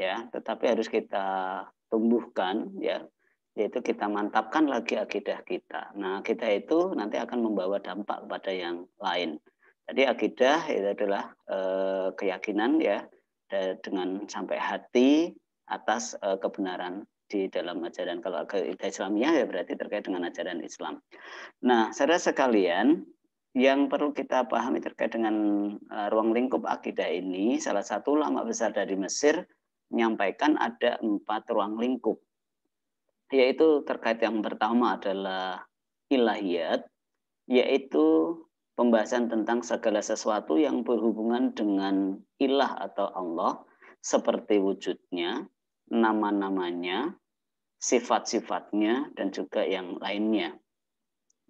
ya tetapi harus kita tumbuhkan ya yaitu kita mantapkan lagi akidah kita. Nah, kita itu nanti akan membawa dampak kepada yang lain. Jadi akidah itu adalah e, keyakinan ya dengan sampai hati atas e, kebenaran di dalam ajaran kalau akidah Islamiyah ya berarti terkait dengan ajaran Islam. Nah, saudara sekalian, yang perlu kita pahami terkait dengan eh, ruang lingkup akidah ini salah satu ulama besar dari Mesir menyampaikan ada empat ruang lingkup, yaitu terkait yang pertama adalah ilahiyat, yaitu pembahasan tentang segala sesuatu yang berhubungan dengan ilah atau Allah, seperti wujudnya, nama-namanya, sifat-sifatnya, dan juga yang lainnya.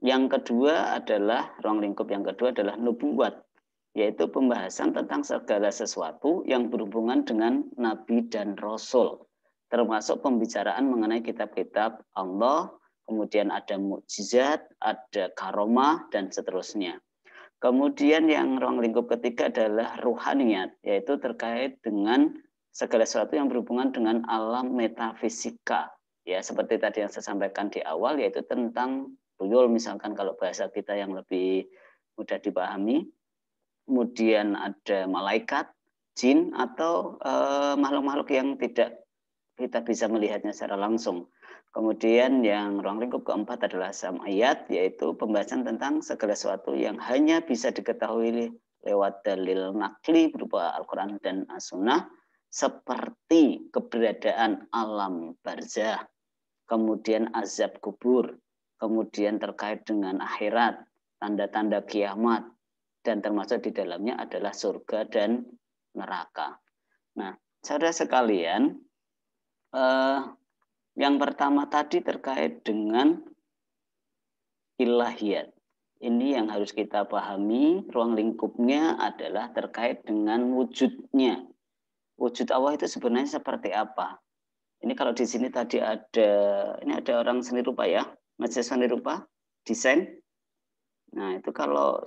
Yang kedua adalah ruang lingkup yang kedua adalah nubuat yaitu pembahasan tentang segala sesuatu yang berhubungan dengan nabi dan rasul, termasuk pembicaraan mengenai kitab-kitab Allah, kemudian ada mukjizat, ada karomah dan seterusnya. Kemudian yang ruang lingkup ketiga adalah ruhaniat, yaitu terkait dengan segala sesuatu yang berhubungan dengan alam metafisika. Ya, seperti tadi yang saya sampaikan di awal, yaitu tentang tuyul misalkan kalau bahasa kita yang lebih mudah dipahami kemudian ada malaikat, jin atau eh, makhluk-makhluk uh, yang tidak kita bisa melihatnya secara langsung. Kemudian yang ruang lingkup keempat adalah ayat, yaitu pembahasan tentang segala sesuatu yang hanya bisa diketahui lewat dalil nakli berupa Al-Quran dan As-Sunnah, seperti keberadaan alam barzah, kemudian azab kubur, kemudian terkait dengan akhirat, tanda-tanda kiamat, dan termasuk di dalamnya adalah surga dan neraka. Nah, saudara sekalian, eh, yang pertama tadi terkait dengan ilahiyat. Ini yang harus kita pahami, ruang lingkupnya adalah terkait dengan wujudnya. Wujud Allah itu sebenarnya seperti apa? Ini kalau di sini tadi ada, ini ada orang seni rupa ya, mahasiswa seni rupa, desain, Nah, itu kalau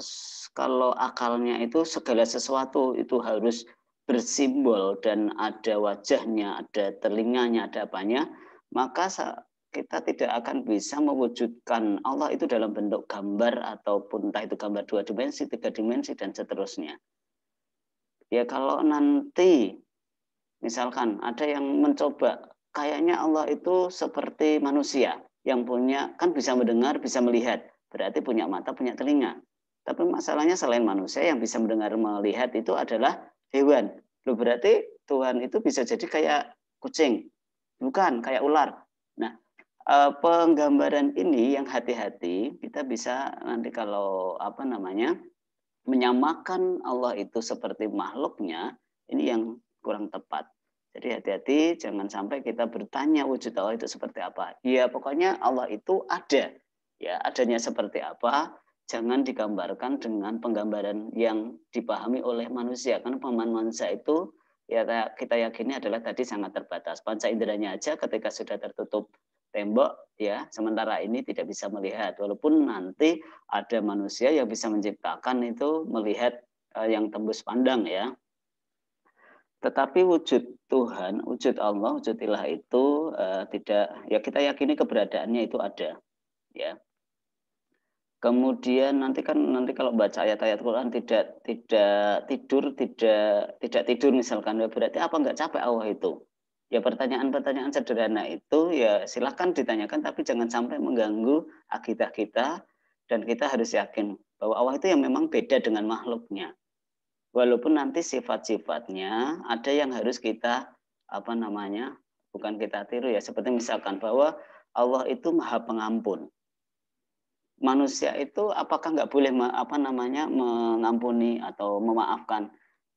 kalau akalnya itu segala sesuatu itu harus bersimbol dan ada wajahnya, ada telinganya, ada apanya, maka kita tidak akan bisa mewujudkan Allah itu dalam bentuk gambar ataupun entah itu gambar dua dimensi, tiga dimensi dan seterusnya. Ya kalau nanti misalkan ada yang mencoba kayaknya Allah itu seperti manusia yang punya kan bisa mendengar, bisa melihat berarti punya mata, punya telinga. Tapi masalahnya selain manusia yang bisa mendengar, melihat itu adalah hewan. Lu berarti Tuhan itu bisa jadi kayak kucing, bukan kayak ular. Nah, eh, penggambaran ini yang hati-hati kita bisa nanti kalau apa namanya menyamakan Allah itu seperti makhluknya ini yang kurang tepat. Jadi hati-hati jangan sampai kita bertanya wujud Allah itu seperti apa. Ya pokoknya Allah itu ada ya adanya seperti apa jangan digambarkan dengan penggambaran yang dipahami oleh manusia kan pemahaman manusia itu ya kita yakini adalah tadi sangat terbatas panca inderanya aja ketika sudah tertutup tembok ya sementara ini tidak bisa melihat walaupun nanti ada manusia yang bisa menciptakan itu melihat eh, yang tembus pandang ya tetapi wujud Tuhan, wujud Allah, wujud ilah itu uh, tidak ya kita yakini keberadaannya itu ada, ya. Kemudian nanti kan nanti kalau baca ayat-ayat Quran tidak tidak tidur tidak tidak tidur misalkan ya berarti apa nggak capek Allah itu? Ya pertanyaan-pertanyaan sederhana itu ya silahkan ditanyakan tapi jangan sampai mengganggu akidah kita dan kita harus yakin bahwa Allah itu yang memang beda dengan makhluknya. Walaupun nanti sifat-sifatnya ada yang harus kita apa namanya bukan kita tiru ya seperti misalkan bahwa Allah itu maha pengampun manusia itu apakah nggak boleh apa namanya mengampuni atau memaafkan?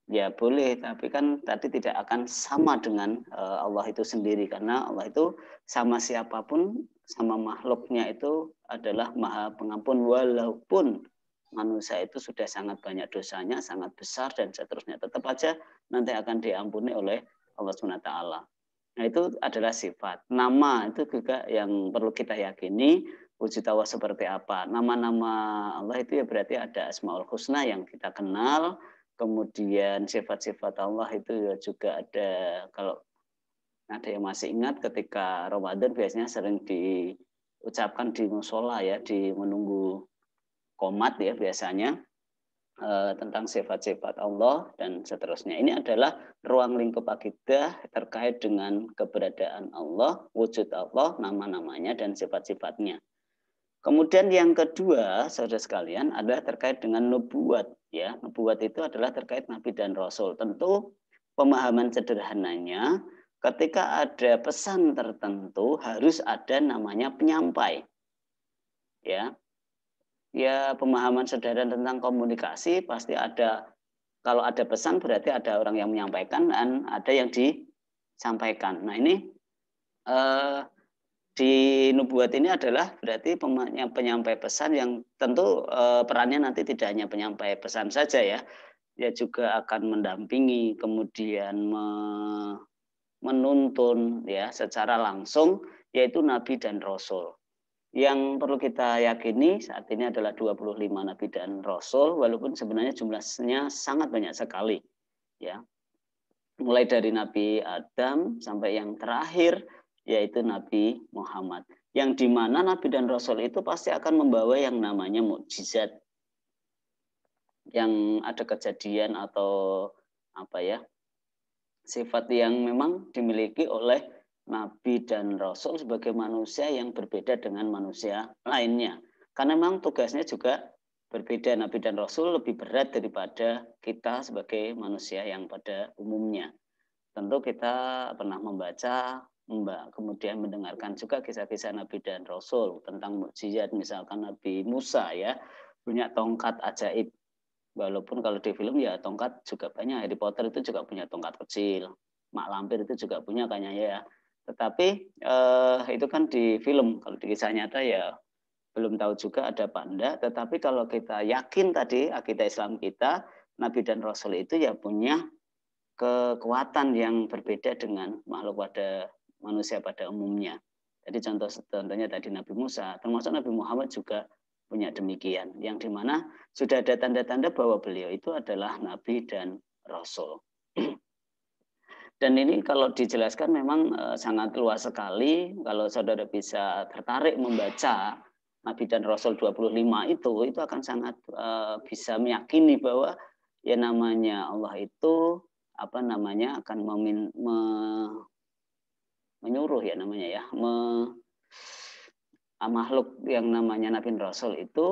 Ya boleh, tapi kan tadi tidak akan sama dengan eh, Allah itu sendiri karena Allah itu sama siapapun sama makhluknya itu adalah maha pengampun walaupun manusia itu sudah sangat banyak dosanya, sangat besar dan seterusnya. Tetap aja nanti akan diampuni oleh Allah SWT. Nah itu adalah sifat. Nama itu juga yang perlu kita yakini wujud Allah seperti apa. Nama-nama Allah itu ya berarti ada Asmaul Husna yang kita kenal, kemudian sifat-sifat Allah itu ya juga ada kalau ada yang masih ingat ketika Ramadan biasanya sering diucapkan di musola ya, di menunggu komat ya biasanya eh, tentang sifat-sifat Allah dan seterusnya. Ini adalah ruang lingkup akidah terkait dengan keberadaan Allah, wujud Allah, nama-namanya dan sifat-sifatnya. Kemudian yang kedua, saudara sekalian, adalah terkait dengan nubuat. Ya, nubuat itu adalah terkait nabi dan rasul. Tentu pemahaman sederhananya, ketika ada pesan tertentu harus ada namanya penyampai. Ya, ya pemahaman sederhana tentang komunikasi pasti ada. Kalau ada pesan berarti ada orang yang menyampaikan dan ada yang disampaikan. Nah ini. Uh, di nubuat ini adalah berarti penyampai pesan yang tentu eh, perannya nanti tidak hanya penyampai pesan saja ya, dia juga akan mendampingi, kemudian menuntun ya secara langsung yaitu nabi dan rasul. Yang perlu kita yakini saat ini adalah 25 nabi dan rasul walaupun sebenarnya jumlahnya sangat banyak sekali ya. Mulai dari nabi Adam sampai yang terakhir yaitu Nabi Muhammad. Yang dimana Nabi dan Rasul itu pasti akan membawa yang namanya mukjizat yang ada kejadian atau apa ya sifat yang memang dimiliki oleh Nabi dan Rasul sebagai manusia yang berbeda dengan manusia lainnya. Karena memang tugasnya juga berbeda Nabi dan Rasul lebih berat daripada kita sebagai manusia yang pada umumnya. Tentu kita pernah membaca Mbak, kemudian mendengarkan juga kisah-kisah Nabi dan Rasul tentang mukjizat, misalkan Nabi Musa ya punya tongkat ajaib. Walaupun kalau di film ya tongkat juga banyak. Harry Potter itu juga punya tongkat kecil. Mak Lampir itu juga punya kayaknya ya. Tetapi eh, itu kan di film. Kalau di kisah nyata ya belum tahu juga ada panda. Tetapi kalau kita yakin tadi akidah Islam kita, Nabi dan Rasul itu ya punya kekuatan yang berbeda dengan makhluk pada manusia pada umumnya. Jadi contoh contohnya tadi Nabi Musa, termasuk Nabi Muhammad juga punya demikian, yang dimana sudah ada tanda-tanda bahwa beliau itu adalah Nabi dan Rasul. Dan ini kalau dijelaskan memang eh, sangat luas sekali. Kalau saudara bisa tertarik membaca Nabi dan Rasul 25 itu, itu akan sangat eh, bisa meyakini bahwa ya namanya Allah itu apa namanya akan memin, me, menyuruh ya namanya ya me, ah, makhluk yang namanya Nabi Rasul itu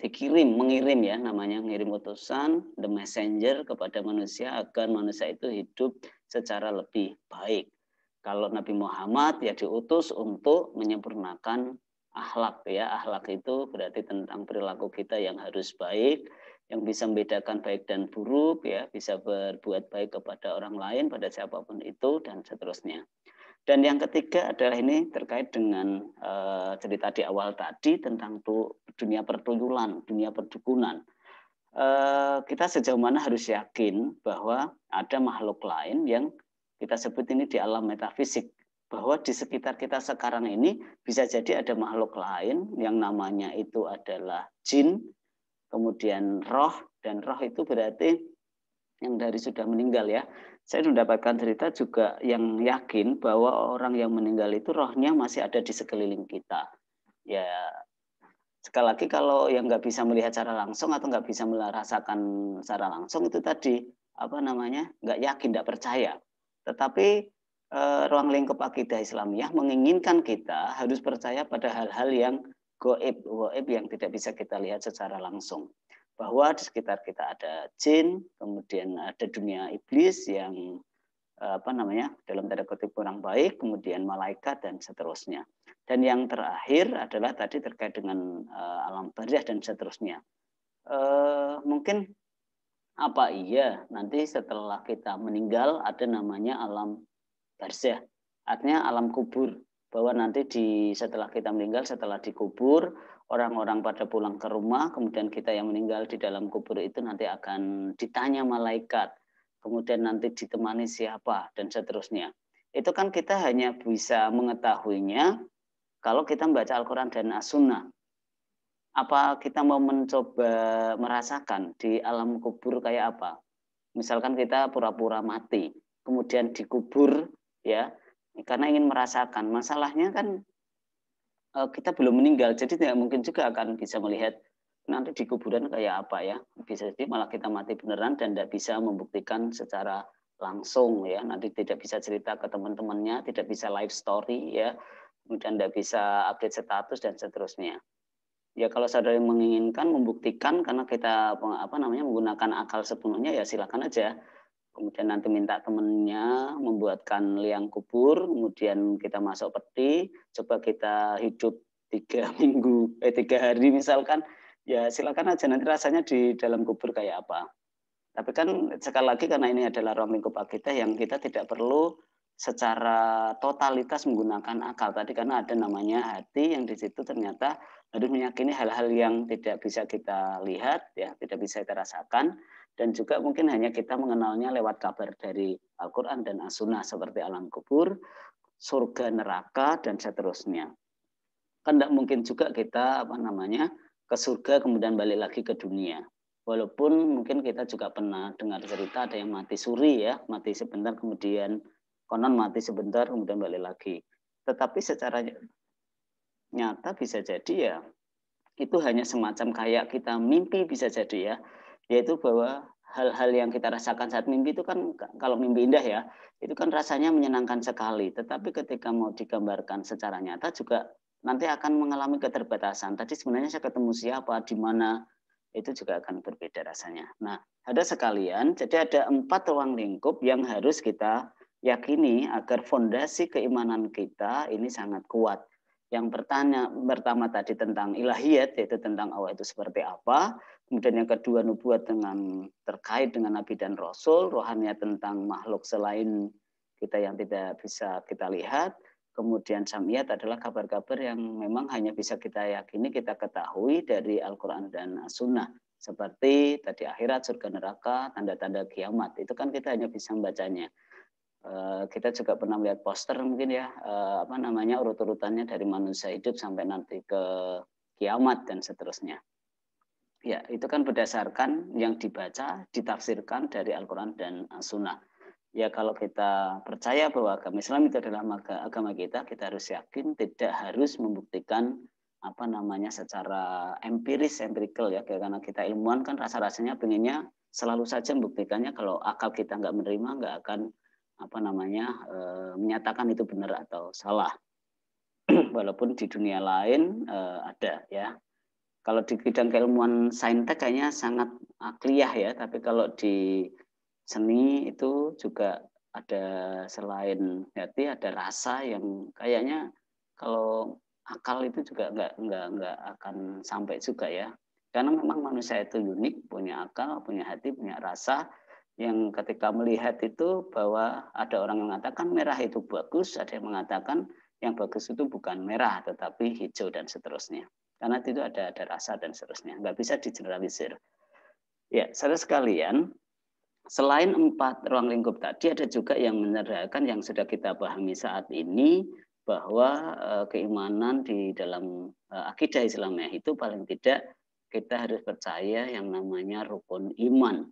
dikirim, mengirim ya namanya, mengirim utusan, the messenger kepada manusia agar manusia itu hidup secara lebih baik. Kalau Nabi Muhammad ya diutus untuk menyempurnakan akhlak ya. Akhlak itu berarti tentang perilaku kita yang harus baik, yang bisa membedakan baik dan buruk ya, bisa berbuat baik kepada orang lain, pada siapapun itu dan seterusnya. Dan yang ketiga adalah ini terkait dengan uh, cerita di awal tadi tentang tuh dunia pertuyulan, dunia perdukunan. Uh, kita sejauh mana harus yakin bahwa ada makhluk lain yang kita sebut ini di alam metafisik bahwa di sekitar kita sekarang ini bisa jadi ada makhluk lain yang namanya itu adalah jin, kemudian roh dan roh itu berarti yang dari sudah meninggal ya saya mendapatkan cerita juga yang yakin bahwa orang yang meninggal itu rohnya masih ada di sekeliling kita. Ya, sekali lagi kalau yang nggak bisa melihat secara langsung atau nggak bisa merasakan secara langsung itu tadi apa namanya nggak yakin, nggak percaya. Tetapi eh, ruang lingkup akidah Islamiyah menginginkan kita harus percaya pada hal-hal yang goib, goib yang tidak bisa kita lihat secara langsung bahwa di sekitar kita ada jin, kemudian ada dunia iblis yang eh, apa namanya dalam tanda kutip kurang baik, kemudian malaikat dan seterusnya. Dan yang terakhir adalah tadi terkait dengan uh, alam barzah dan seterusnya. Uh, mungkin apa iya nanti setelah kita meninggal ada namanya alam barzah, artinya alam kubur bahwa nanti di setelah kita meninggal setelah dikubur orang-orang pada pulang ke rumah, kemudian kita yang meninggal di dalam kubur itu nanti akan ditanya malaikat, kemudian nanti ditemani siapa, dan seterusnya. Itu kan kita hanya bisa mengetahuinya kalau kita membaca Al-Quran dan As-Sunnah. Apa kita mau mencoba merasakan di alam kubur kayak apa? Misalkan kita pura-pura mati, kemudian dikubur, ya, karena ingin merasakan. Masalahnya kan Eh, kita belum meninggal, jadi tidak mungkin juga akan bisa melihat nanti di kuburan kayak apa ya. Bisa jadi malah kita mati beneran dan tidak bisa membuktikan secara langsung ya. Nanti tidak bisa cerita ke teman-temannya, tidak bisa live story ya, kemudian tidak bisa update status dan seterusnya. Ya kalau saudara menginginkan membuktikan karena kita apa namanya menggunakan akal sepenuhnya ya silakan aja kemudian nanti minta temennya membuatkan liang kubur, kemudian kita masuk peti, coba kita hidup tiga minggu, eh tiga hari misalkan, ya silakan aja nanti rasanya di dalam kubur kayak apa. Tapi kan sekali lagi karena ini adalah ruang lingkup kita yang kita tidak perlu secara totalitas menggunakan akal tadi karena ada namanya hati yang di situ ternyata harus meyakini hal-hal yang tidak bisa kita lihat ya tidak bisa kita rasakan dan juga mungkin hanya kita mengenalnya lewat kabar dari Al-Quran dan As-Sunnah seperti alam kubur, surga neraka, dan seterusnya. Kan tidak mungkin juga kita apa namanya ke surga kemudian balik lagi ke dunia. Walaupun mungkin kita juga pernah dengar cerita ada yang mati suri ya, mati sebentar kemudian konon mati sebentar kemudian balik lagi. Tetapi secara nyata bisa jadi ya itu hanya semacam kayak kita mimpi bisa jadi ya yaitu bahwa hal-hal yang kita rasakan saat mimpi itu kan kalau mimpi indah ya itu kan rasanya menyenangkan sekali tetapi ketika mau digambarkan secara nyata juga nanti akan mengalami keterbatasan tadi sebenarnya saya ketemu siapa di mana itu juga akan berbeda rasanya nah ada sekalian jadi ada empat ruang lingkup yang harus kita yakini agar fondasi keimanan kita ini sangat kuat yang pertanya, pertama tadi tentang ilahiyat yaitu tentang Allah itu seperti apa Kemudian yang kedua nubuat dengan terkait dengan nabi dan rasul, rohannya tentang makhluk selain kita yang tidak bisa kita lihat. Kemudian samiat adalah kabar-kabar yang memang hanya bisa kita yakini, kita ketahui dari Al-Quran dan As-Sunnah. Seperti tadi akhirat, surga neraka, tanda-tanda kiamat. Itu kan kita hanya bisa membacanya. Eh, kita juga pernah melihat poster mungkin ya, eh, apa namanya urut-urutannya dari manusia hidup sampai nanti ke kiamat dan seterusnya. Ya, itu kan berdasarkan yang dibaca, ditafsirkan dari Al-Quran dan sunnah Ya, kalau kita percaya bahwa agama Islam itu adalah agama kita, kita harus yakin tidak harus membuktikan apa namanya secara empiris, empirical ya, karena kita ilmuwan kan rasa-rasanya pengennya selalu saja membuktikannya kalau akal kita nggak menerima nggak akan apa namanya e, menyatakan itu benar atau salah. Walaupun di dunia lain e, ada ya kalau di bidang keilmuan saintek kayaknya sangat akliyah ya, tapi kalau di seni itu juga ada selain hati ada rasa yang kayaknya kalau akal itu juga nggak nggak nggak akan sampai juga ya. Karena memang manusia itu unik, punya akal, punya hati, punya rasa yang ketika melihat itu bahwa ada orang yang mengatakan merah itu bagus, ada yang mengatakan yang bagus itu bukan merah tetapi hijau dan seterusnya. Karena itu ada ada rasa dan seterusnya. Nggak bisa digeneralisir. Ya, saudara sekalian, selain empat ruang lingkup tadi, ada juga yang menerangkan yang sudah kita pahami saat ini, bahwa eh, keimanan di dalam eh, akidah Islamnya itu paling tidak kita harus percaya yang namanya rukun iman,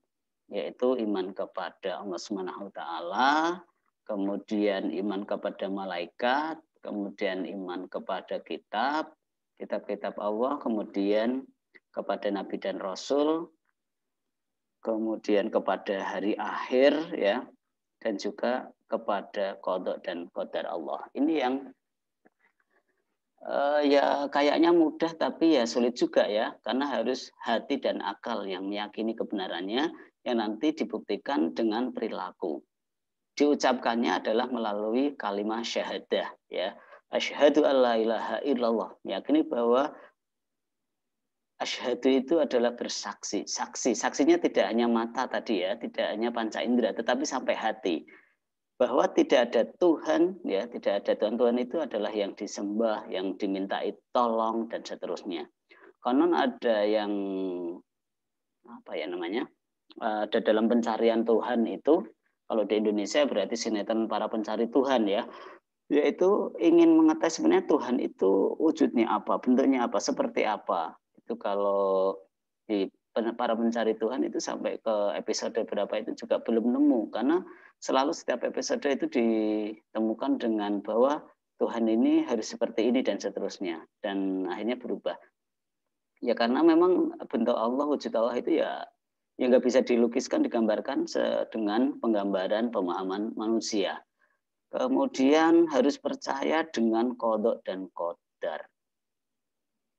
yaitu iman kepada Allah Subhanahu wa taala, kemudian iman kepada malaikat, kemudian iman kepada kitab, kitab-kitab Allah, kemudian kepada nabi dan rasul, kemudian kepada hari akhir ya, dan juga kepada kodok dan kodar Allah. Ini yang uh, ya kayaknya mudah tapi ya sulit juga ya, karena harus hati dan akal yang meyakini kebenarannya yang nanti dibuktikan dengan perilaku. Diucapkannya adalah melalui kalimat syahadah ya Asyhadu la ilaha illallah. Meyakini bahwa asyhadu itu adalah bersaksi. Saksi. Saksinya tidak hanya mata tadi ya, tidak hanya panca indera, tetapi sampai hati. Bahwa tidak ada Tuhan, ya tidak ada Tuhan. Tuhan itu adalah yang disembah, yang dimintai tolong, dan seterusnya. Konon ada yang, apa ya namanya, eh, ada dalam pencarian Tuhan itu, kalau di Indonesia berarti sinetron para pencari Tuhan ya yaitu ingin mengetahui sebenarnya Tuhan itu wujudnya apa, bentuknya apa, seperti apa. Itu kalau di para pencari Tuhan itu sampai ke episode berapa itu juga belum nemu karena selalu setiap episode itu ditemukan dengan bahwa Tuhan ini harus seperti ini dan seterusnya dan akhirnya berubah. Ya karena memang bentuk Allah wujud Allah itu ya yang nggak bisa dilukiskan digambarkan dengan penggambaran pemahaman manusia Kemudian harus percaya dengan kodok dan kodar.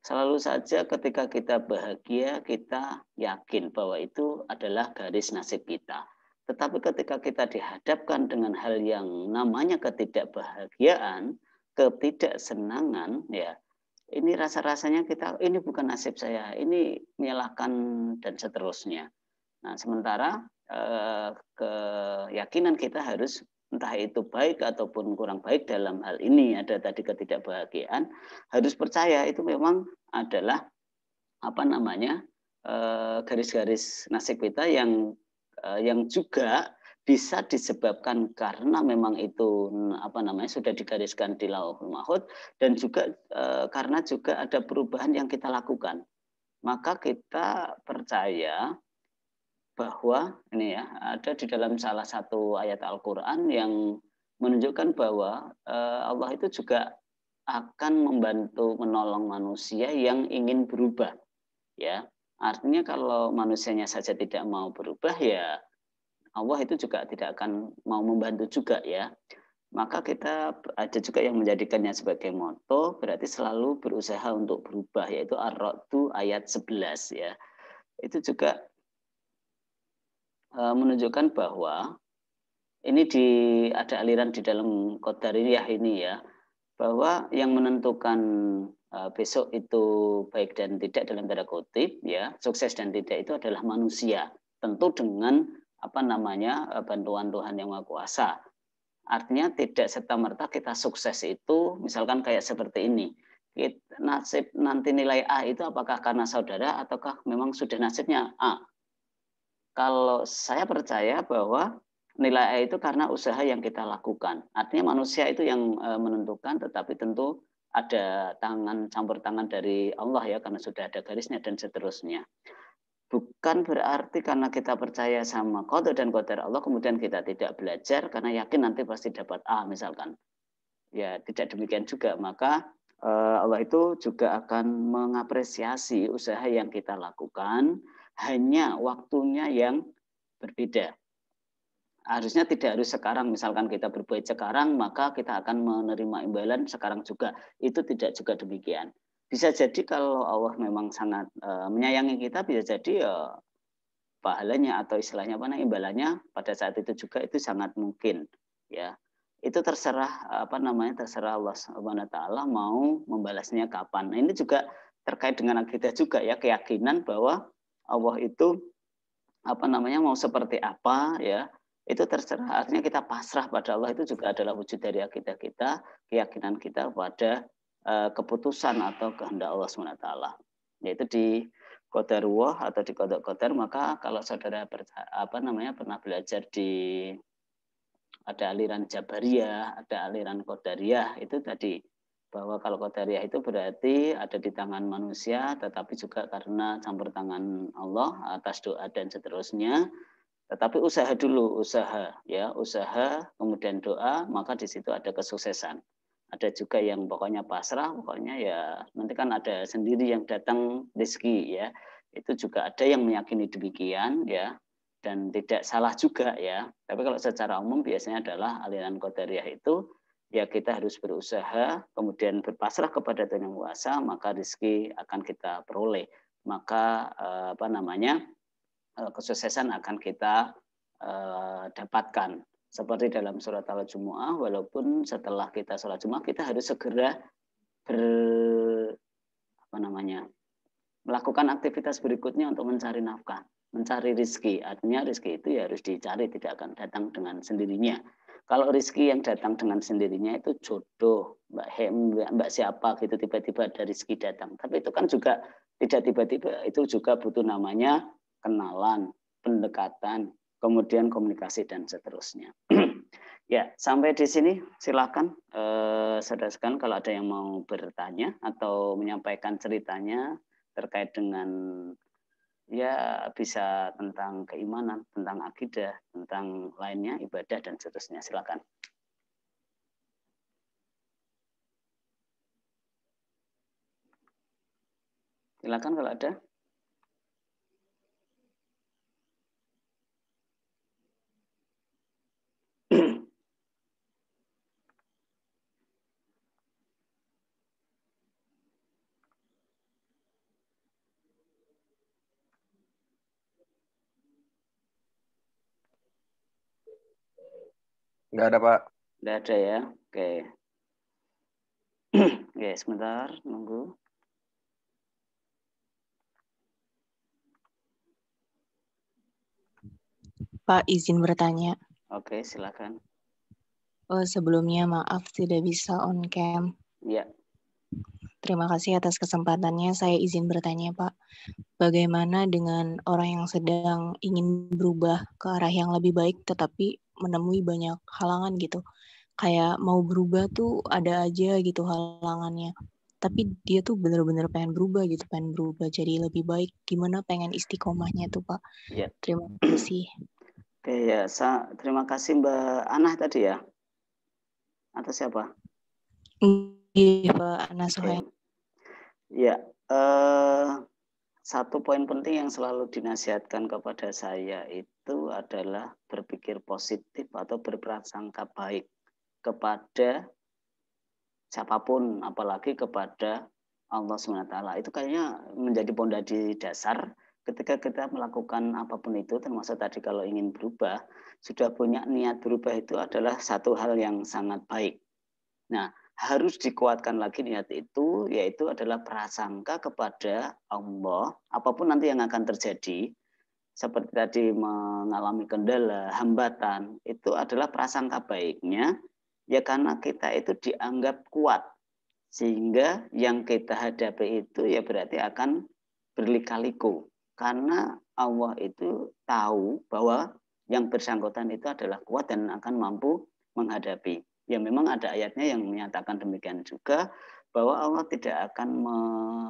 Selalu saja ketika kita bahagia, kita yakin bahwa itu adalah garis nasib kita. Tetapi ketika kita dihadapkan dengan hal yang namanya ketidakbahagiaan, ketidaksenangan, ya ini rasa-rasanya kita ini bukan nasib saya, ini menyalahkan dan seterusnya. Nah, sementara eh, keyakinan kita harus entah itu baik ataupun kurang baik dalam hal ini ada tadi ketidakbahagiaan harus percaya itu memang adalah apa namanya eh, garis-garis nasib kita yang eh, yang juga bisa disebabkan karena memang itu apa namanya sudah digariskan di lauhul mahud dan juga eh, karena juga ada perubahan yang kita lakukan maka kita percaya bahwa ini ya ada di dalam salah satu ayat Al-Qur'an yang menunjukkan bahwa eh, Allah itu juga akan membantu menolong manusia yang ingin berubah. Ya. Artinya kalau manusianya saja tidak mau berubah ya Allah itu juga tidak akan mau membantu juga ya. Maka kita ada juga yang menjadikannya sebagai moto berarti selalu berusaha untuk berubah yaitu Ar-Ra'du ayat 11 ya. Itu juga E, menunjukkan bahwa ini di ada aliran di dalam qadariyah ini ya bahwa yang menentukan e, besok itu baik dan tidak dalam tanda kutip ya sukses dan tidak itu adalah manusia tentu dengan apa namanya e, bantuan Tuhan yang Maha Kuasa artinya tidak serta merta kita sukses itu misalkan kayak seperti ini nasib nanti nilai A itu apakah karena saudara ataukah memang sudah nasibnya A kalau saya percaya bahwa nilai itu karena usaha yang kita lakukan. Artinya manusia itu yang eh, menentukan, tetapi tentu ada tangan campur tangan dari Allah ya karena sudah ada garisnya dan seterusnya. Bukan berarti karena kita percaya sama kode dan kode Allah kemudian kita tidak belajar karena yakin nanti pasti dapat A misalkan. Ya tidak demikian juga maka eh, Allah itu juga akan mengapresiasi usaha yang kita lakukan hanya waktunya yang berbeda. Harusnya tidak harus sekarang, misalkan kita berbuat sekarang, maka kita akan menerima imbalan sekarang juga. Itu tidak juga demikian. Bisa jadi kalau Allah memang sangat e, menyayangi kita, bisa jadi ya pahalanya atau istilahnya apa imbalannya pada saat itu juga itu sangat mungkin ya itu terserah apa namanya terserah Allah Subhanahu wa taala mau membalasnya kapan. Nah, ini juga terkait dengan kita juga ya keyakinan bahwa Allah itu apa namanya mau seperti apa ya itu terserah artinya kita pasrah pada Allah itu juga adalah wujud dari akidah kita keyakinan kita pada uh, keputusan atau kehendak Allah swt yaitu di kota Ruwah atau di kodok koder maka kalau saudara apa namanya pernah belajar di ada aliran jabariyah ada aliran Qadariyah itu tadi bahwa kalau qadariyah itu berarti ada di tangan manusia tetapi juga karena campur tangan Allah atas doa dan seterusnya tetapi usaha dulu usaha ya usaha kemudian doa maka di situ ada kesuksesan ada juga yang pokoknya pasrah pokoknya ya nanti kan ada sendiri yang datang rezeki ya itu juga ada yang meyakini demikian ya dan tidak salah juga ya tapi kalau secara umum biasanya adalah aliran qadariyah itu ya kita harus berusaha, kemudian berpasrah kepada Tuhan Yang Kuasa, maka rezeki akan kita peroleh. Maka eh, apa namanya eh, kesuksesan akan kita eh, dapatkan. Seperti dalam surat Al-Jumu'ah, walaupun setelah kita sholat Jumat, kita harus segera ber, apa namanya, melakukan aktivitas berikutnya untuk mencari nafkah, mencari rizki. Artinya rizki itu ya harus dicari, tidak akan datang dengan sendirinya kalau rizki yang datang dengan sendirinya itu jodoh, Mbak Hem, Mbak siapa gitu tiba-tiba ada rizki datang. Tapi itu kan juga tidak tiba-tiba, itu juga butuh namanya kenalan, pendekatan, kemudian komunikasi dan seterusnya. ya, sampai di sini silakan eh, saudara kalau ada yang mau bertanya atau menyampaikan ceritanya terkait dengan ya bisa tentang keimanan, tentang akidah, tentang lainnya ibadah dan seterusnya. Silakan. Silakan kalau ada. Nggak ada, Pak. Nggak ada ya. Oke. Okay. Oke, sebentar. Nunggu. Pak, izin bertanya. Oke, silakan. Oh, sebelumnya maaf tidak bisa on cam. Iya. Terima kasih atas kesempatannya. Saya izin bertanya, Pak. Bagaimana dengan orang yang sedang ingin berubah ke arah yang lebih baik tetapi menemui banyak halangan gitu kayak mau berubah tuh ada aja gitu halangannya tapi dia tuh bener-bener pengen berubah gitu pengen berubah jadi lebih baik gimana pengen istiqomahnya tuh pak ya. terima kasih oke ya Sa terima kasih mbak Anah tadi ya Atas siapa iya mbak Anah Sohail ya uh, satu poin penting yang selalu dinasihatkan kepada saya itu adalah ber, berpikir positif atau berprasangka baik kepada siapapun, apalagi kepada Allah SWT. Itu kayaknya menjadi pondasi dasar ketika kita melakukan apapun itu, termasuk tadi kalau ingin berubah, sudah punya niat berubah itu adalah satu hal yang sangat baik. Nah, harus dikuatkan lagi niat itu, yaitu adalah prasangka kepada Allah, apapun nanti yang akan terjadi, seperti tadi mengalami kendala, hambatan, itu adalah prasangka baiknya ya karena kita itu dianggap kuat. Sehingga yang kita hadapi itu ya berarti akan berlikaliku. Karena Allah itu tahu bahwa yang bersangkutan itu adalah kuat dan akan mampu menghadapi. Ya memang ada ayatnya yang menyatakan demikian juga bahwa Allah tidak akan me,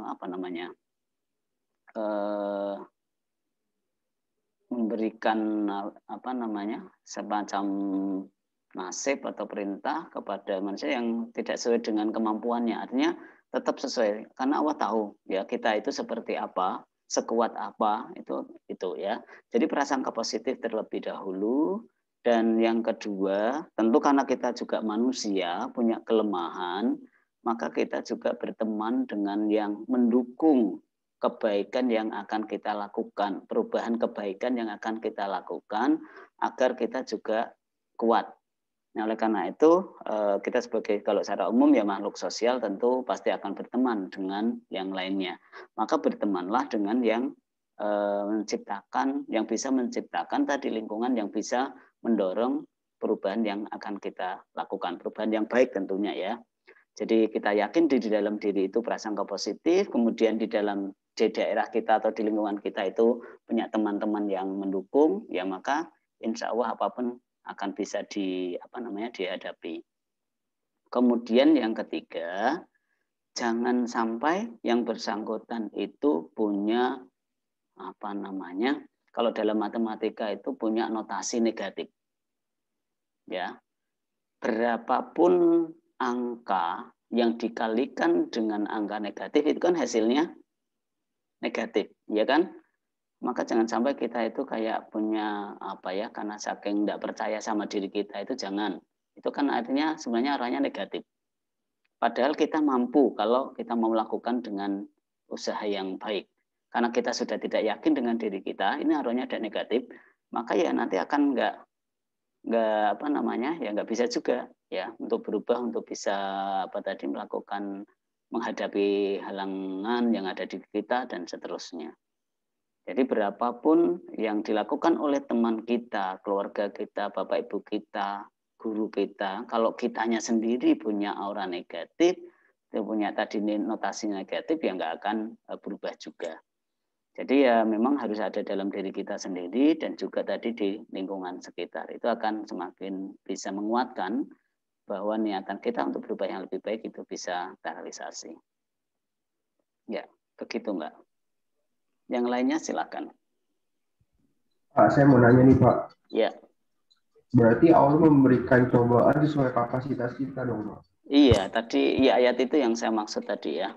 apa namanya eh, memberikan apa namanya semacam nasib atau perintah kepada manusia yang tidak sesuai dengan kemampuannya artinya tetap sesuai karena Allah tahu ya kita itu seperti apa sekuat apa itu itu ya jadi perasaan positif terlebih dahulu dan yang kedua tentu karena kita juga manusia punya kelemahan maka kita juga berteman dengan yang mendukung kebaikan yang akan kita lakukan, perubahan kebaikan yang akan kita lakukan agar kita juga kuat. Nah, oleh karena itu eh, kita sebagai kalau secara umum ya makhluk sosial tentu pasti akan berteman dengan yang lainnya. Maka bertemanlah dengan yang eh, menciptakan yang bisa menciptakan tadi lingkungan yang bisa mendorong perubahan yang akan kita lakukan, perubahan yang baik tentunya ya. Jadi kita yakin di dalam diri itu prasangka positif, kemudian di dalam di daerah kita atau di lingkungan kita itu punya teman-teman yang mendukung, ya maka insya Allah apapun akan bisa di apa namanya dihadapi. Kemudian yang ketiga, jangan sampai yang bersangkutan itu punya apa namanya kalau dalam matematika itu punya notasi negatif ya berapapun angka yang dikalikan dengan angka negatif itu kan hasilnya negatif, ya kan? Maka jangan sampai kita itu kayak punya apa ya karena saking tidak percaya sama diri kita itu jangan. Itu kan artinya sebenarnya arahnya negatif. Padahal kita mampu kalau kita mau melakukan dengan usaha yang baik. Karena kita sudah tidak yakin dengan diri kita, ini arahnya ada negatif, maka ya nanti akan nggak nggak apa namanya ya nggak bisa juga ya untuk berubah untuk bisa apa tadi melakukan menghadapi halangan yang ada di kita dan seterusnya. Jadi berapapun yang dilakukan oleh teman kita, keluarga kita, bapak ibu kita, guru kita, kalau kitanya sendiri punya aura negatif, dia punya tadi notasi negatif, yang nggak akan eh, berubah juga. Jadi ya memang harus ada dalam diri kita sendiri dan juga tadi di lingkungan sekitar. Itu akan semakin bisa menguatkan bahwa niatan kita untuk berubah yang lebih baik itu bisa terrealisasi. Ya, begitu Mbak. Yang lainnya silakan. Pak, saya mau nanya nih Pak. Ya. Berarti Allah memberikan cobaan sesuai kapasitas kita dong Pak? Iya, tadi ya ayat itu yang saya maksud tadi ya.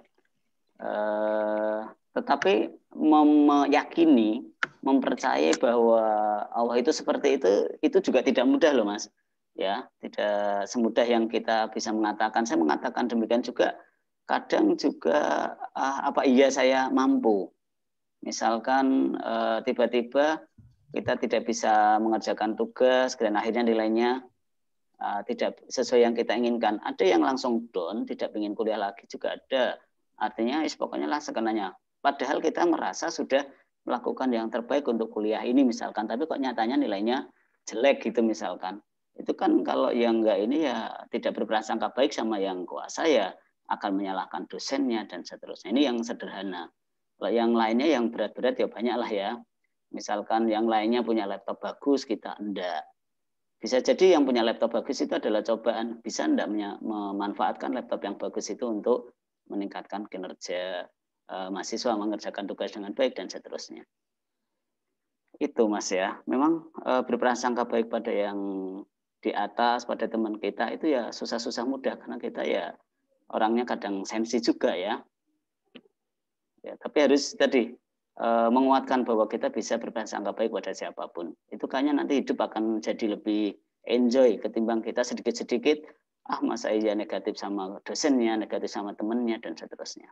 Eh, tetapi meyakini, mempercayai bahwa Allah itu seperti itu, itu juga tidak mudah loh mas ya tidak semudah yang kita bisa mengatakan saya mengatakan demikian juga kadang juga ah, apa iya saya mampu misalkan eh, tiba-tiba eh, kita tidak bisa mengerjakan tugas dan akhirnya nilainya eh, tidak sesuai yang kita inginkan ada yang langsung down tidak ingin kuliah lagi juga ada artinya is pokoknya lah sekenanya padahal kita merasa sudah melakukan yang terbaik untuk kuliah ini misalkan tapi kok nyatanya nilainya jelek gitu misalkan itu kan kalau yang enggak ini ya tidak berprasangka baik sama yang kuasa ya akan menyalahkan dosennya dan seterusnya. Ini yang sederhana. Kalau yang lainnya yang berat-berat ya banyaklah ya. Misalkan yang lainnya punya laptop bagus, kita enggak. Bisa jadi yang punya laptop bagus itu adalah cobaan. Bisa enggak memanfaatkan laptop yang bagus itu untuk meningkatkan kinerja eh, mahasiswa mengerjakan tugas dengan baik dan seterusnya itu mas ya memang eh, berprasangka baik pada yang di atas pada teman kita itu ya susah-susah mudah karena kita ya orangnya kadang sensi juga ya. ya tapi harus tadi e, menguatkan bahwa kita bisa berprasangka baik pada siapapun. Itu kayaknya nanti hidup akan jadi lebih enjoy ketimbang kita sedikit-sedikit ah masa iya negatif sama dosennya, negatif sama temennya dan seterusnya.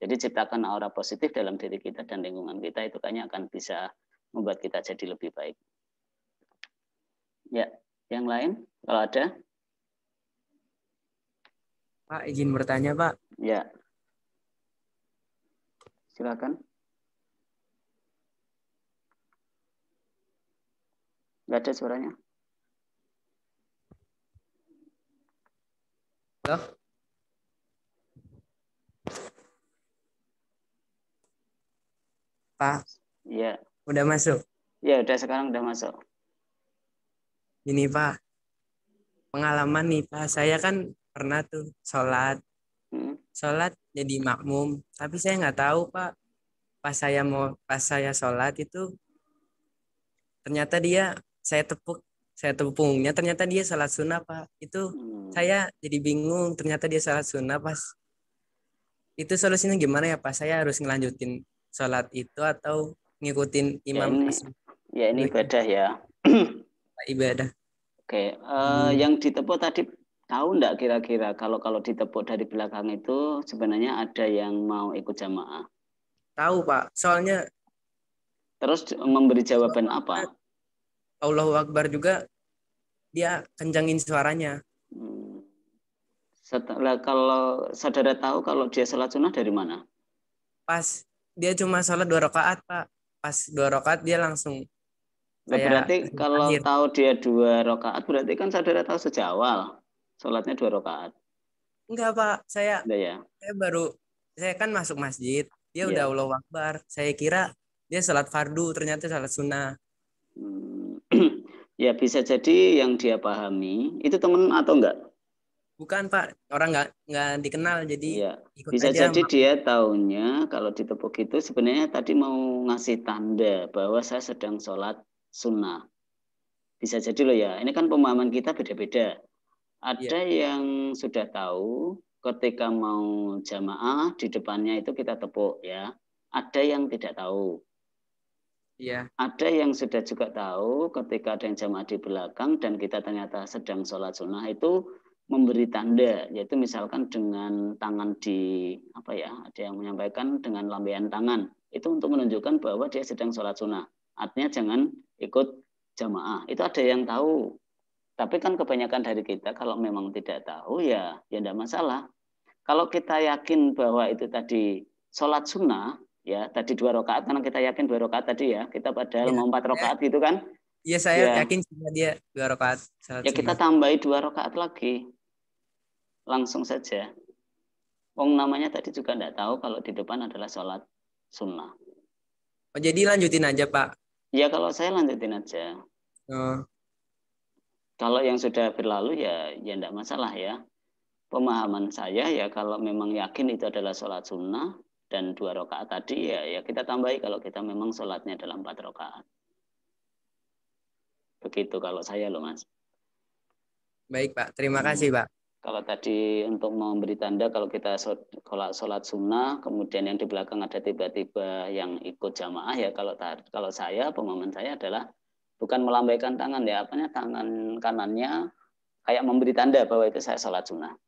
Jadi ciptakan aura positif dalam diri kita dan lingkungan kita itu kayaknya akan bisa membuat kita jadi lebih baik. Ya, yang lain kalau ada? Pak, izin bertanya, Pak. Ya. Silakan. Gak ada suaranya. Halo? Pak. Ya. Udah masuk? Ya, udah sekarang udah masuk ini Pak pengalaman nih Pak saya kan pernah tuh sholat hmm. sholat jadi makmum tapi saya nggak tahu Pak pas saya mau pas saya sholat itu ternyata dia saya tepuk saya tepungnya ternyata dia sholat sunnah pak itu hmm. saya jadi bingung ternyata dia sholat sunnah pas itu solusinya gimana ya pak saya harus ngelanjutin sholat itu atau ngikutin imam ya ini, ya ini ibadah ya ibadah. Oke, uh, hmm. yang ditepuk tadi tahu enggak kira-kira kalau kalau ditepuk dari belakang itu sebenarnya ada yang mau ikut jamaah? Tahu, Pak. Soalnya Terus memberi jawaban Soalnya, apa? Allahu Akbar juga dia kencangin suaranya. Hmm. Setelah kalau saudara tahu kalau dia salat sunnah dari mana? Pas dia cuma salat dua rakaat, Pak. Pas dua rakaat dia langsung Nah, iya, berarti kalau akhir. tahu dia dua rokaat, berarti kan saudara tahu sejak awal sholatnya dua rokaat. Enggak pak, saya nah, ya? saya baru saya kan masuk masjid, dia ya. udah iya. Allah wakbar. Saya kira dia sholat fardu, ternyata sholat sunnah. Hmm. ya bisa jadi yang dia pahami itu teman atau enggak? Bukan pak, orang nggak nggak dikenal jadi. Ya. bisa aja, jadi mak- dia tahunya kalau ditepuk itu sebenarnya tadi mau ngasih tanda bahwa saya sedang sholat sunnah. Bisa jadi loh ya, ini kan pemahaman kita beda-beda. Ada ya. yang sudah tahu ketika mau jamaah di depannya itu kita tepuk ya. Ada yang tidak tahu. Ya. Ada yang sudah juga tahu ketika ada yang jamaah di belakang dan kita ternyata sedang sholat sunnah itu memberi tanda, yaitu misalkan dengan tangan di apa ya, ada yang menyampaikan dengan lambaian tangan. Itu untuk menunjukkan bahwa dia sedang sholat sunnah. Artinya jangan ikut jamaah. Itu ada yang tahu. Tapi kan kebanyakan dari kita kalau memang tidak tahu ya ya tidak masalah. Kalau kita yakin bahwa itu tadi sholat sunnah, ya tadi dua rakaat karena kita yakin dua rakaat tadi ya kita padahal ya, mau empat rakaat gitu kan Iya saya ya. yakin cuma dia dua rakaat. Ya kita tambahi dua rakaat lagi, langsung saja. Wong namanya tadi juga tidak tahu kalau di depan adalah sholat sunnah. Oh, jadi lanjutin aja Pak. Ya kalau saya lanjutin aja. Uh. Kalau yang sudah berlalu ya ya tidak masalah ya. Pemahaman saya ya kalau memang yakin itu adalah sholat sunnah dan dua rakaat tadi ya ya kita tambahi kalau kita memang sholatnya dalam empat rakaat. Begitu kalau saya loh mas. Baik pak, terima kasih pak. Kalau tadi untuk memberi tanda kalau kita sholat, sholat sunnah, kemudian yang di belakang ada tiba-tiba yang ikut jamaah ya kalau kalau saya pemahaman saya adalah bukan melambaikan tangan ya apanya tangan kanannya kayak memberi tanda bahwa itu saya sholat sunnah.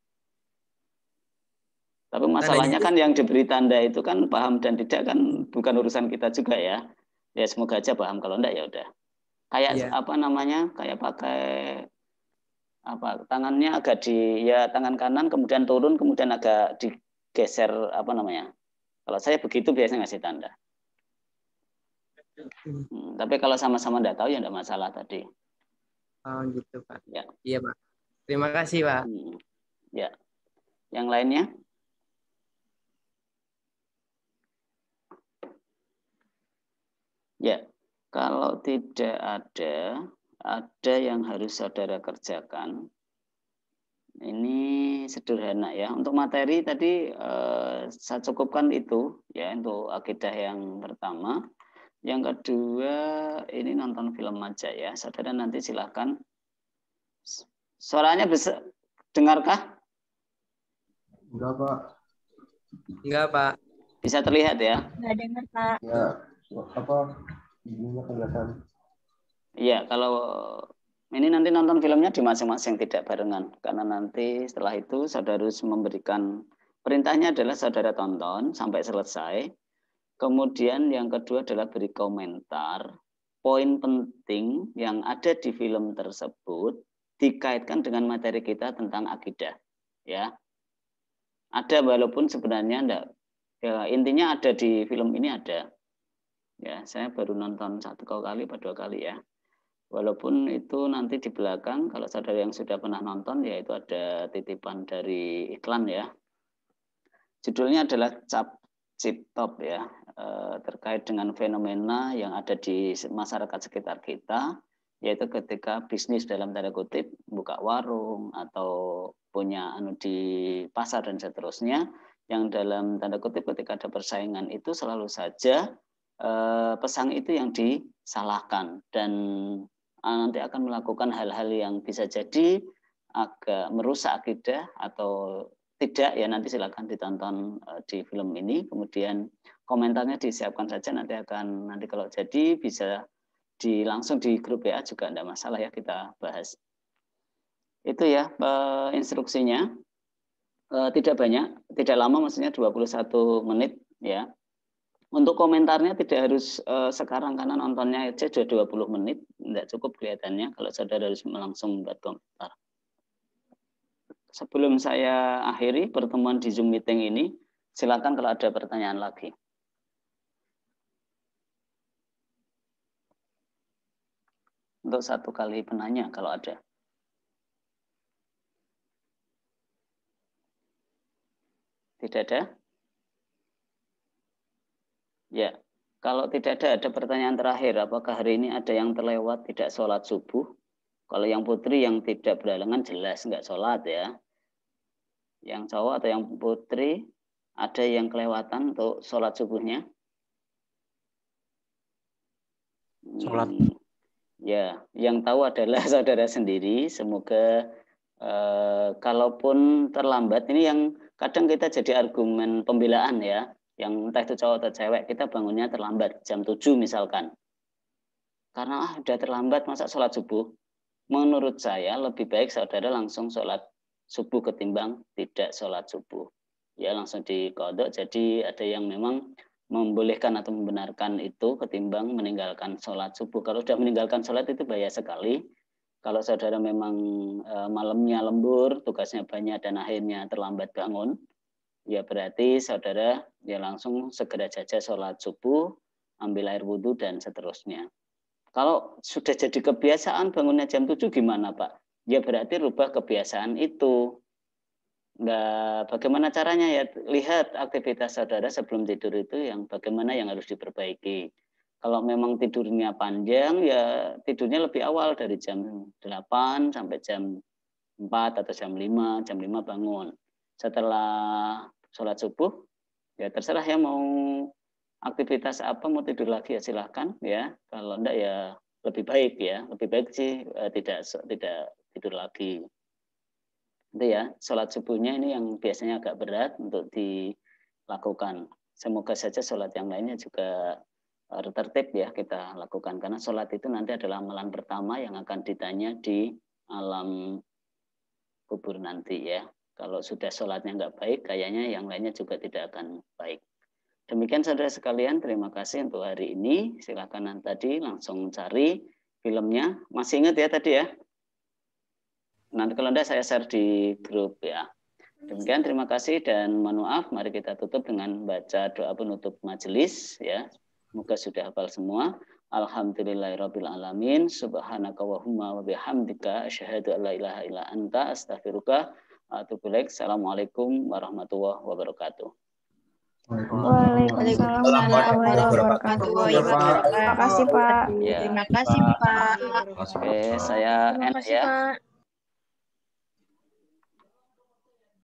Tapi masalahnya kan yang diberi tanda itu kan paham dan tidak kan bukan urusan kita juga ya. Ya semoga aja paham kalau enggak ya udah. Kayak yeah. apa namanya? Kayak pakai apa tangannya agak di ya tangan kanan kemudian turun kemudian agak digeser apa namanya kalau saya begitu biasanya ngasih tanda hmm, tapi kalau sama-sama tidak tahu ya tidak masalah tadi oh gitu pak ya iya pak terima kasih pak hmm, ya yang lainnya ya kalau tidak ada ada yang harus saudara kerjakan. Ini sederhana ya. Untuk materi tadi eh, saya cukupkan itu ya untuk akidah yang pertama. Yang kedua ini nonton film aja ya. Saudara nanti silahkan. Suaranya bisa dengarkah? Enggak pak. Enggak pak. Bisa terlihat ya? Enggak dengar pak. Ya apa ibunya kelihatan. Iya, kalau ini nanti nonton filmnya di masing-masing tidak barengan karena nanti setelah itu saudara harus memberikan perintahnya adalah saudara tonton sampai selesai. Kemudian yang kedua adalah beri komentar poin penting yang ada di film tersebut dikaitkan dengan materi kita tentang akidah, ya. Ada walaupun sebenarnya enggak ya, intinya ada di film ini ada. Ya, saya baru nonton satu kali, dua kali ya. Walaupun itu nanti di belakang, kalau saudara yang sudah pernah nonton, yaitu ada titipan dari iklan ya. Judulnya adalah Cap Cip Top ya, eh, terkait dengan fenomena yang ada di masyarakat sekitar kita, yaitu ketika bisnis dalam tanda kutip, buka warung atau punya anu di pasar dan seterusnya, yang dalam tanda kutip ketika ada persaingan itu selalu saja eh, pesan itu yang disalahkan dan Ah, nanti akan melakukan hal-hal yang bisa jadi agak merusak akidah atau tidak ya nanti silakan ditonton eh, di film ini kemudian komentarnya disiapkan saja nanti akan nanti kalau jadi bisa di langsung di grup ya juga tidak masalah ya kita bahas itu ya eh, instruksinya eh, tidak banyak tidak lama maksudnya 21 menit ya untuk komentarnya tidak harus uh, sekarang karena nontonnya aja sudah 20 menit, tidak cukup kelihatannya kalau saudara harus langsung membuat komentar. Sebelum saya akhiri pertemuan di Zoom meeting ini, silakan kalau ada pertanyaan lagi. Untuk satu kali penanya kalau ada. Tidak ada? Ya, kalau tidak ada, ada pertanyaan terakhir. Apakah hari ini ada yang terlewat tidak sholat subuh? Kalau yang putri yang tidak berhalangan jelas nggak sholat ya. Yang cowok atau yang putri ada yang kelewatan untuk sholat subuhnya? Sholat. Hmm. Ya, yang tahu adalah saudara sendiri. Semoga eh, kalaupun terlambat ini yang kadang kita jadi argumen pembelaan ya yang entah itu cowok atau cewek kita bangunnya terlambat jam 7 misalkan karena ah udah terlambat masa sholat subuh menurut saya lebih baik saudara langsung sholat subuh ketimbang tidak sholat subuh ya langsung dikodok jadi ada yang memang membolehkan atau membenarkan itu ketimbang meninggalkan sholat subuh kalau sudah meninggalkan sholat itu bahaya sekali kalau saudara memang eh, malamnya lembur tugasnya banyak dan akhirnya terlambat bangun ya berarti saudara ya langsung segera jajah sholat subuh, ambil air wudhu dan seterusnya. Kalau sudah jadi kebiasaan bangunnya jam 7 gimana Pak? Ya berarti rubah kebiasaan itu. Nah, bagaimana caranya ya? Lihat aktivitas saudara sebelum tidur itu yang bagaimana yang harus diperbaiki. Kalau memang tidurnya panjang ya tidurnya lebih awal dari jam 8 sampai jam 4 atau jam 5, jam 5 bangun. Setelah sholat subuh, ya terserah ya mau aktivitas apa mau tidur lagi ya silahkan ya kalau enggak ya lebih baik ya lebih baik sih eh, tidak tidak tidur lagi itu ya sholat subuhnya ini yang biasanya agak berat untuk dilakukan semoga saja sholat yang lainnya juga tertib ya kita lakukan karena sholat itu nanti adalah amalan pertama yang akan ditanya di alam kubur nanti ya kalau sudah sholatnya nggak baik, kayaknya yang lainnya juga tidak akan baik. Demikian saudara sekalian, terima kasih untuk hari ini. Silakan tadi langsung cari filmnya. Masih ingat ya tadi ya? Nanti kalau tidak saya share di grup ya. Demikian terima kasih dan mohon maaf. Mari kita tutup dengan baca doa penutup majelis ya. Semoga sudah hafal semua. Alhamdulillahirabbil alamin. Subhanaka wa wa bihamdika asyhadu an la ilaha illa anta astaghfiruka Atubilaik. Ah, Assalamualaikum warahmatullahi wabarakatuh. Waalaikumsalam warahmatullahi wabarakatuh. Terima kasih Pak. Ya. Terima kasih Pak. Oke, saya end ya.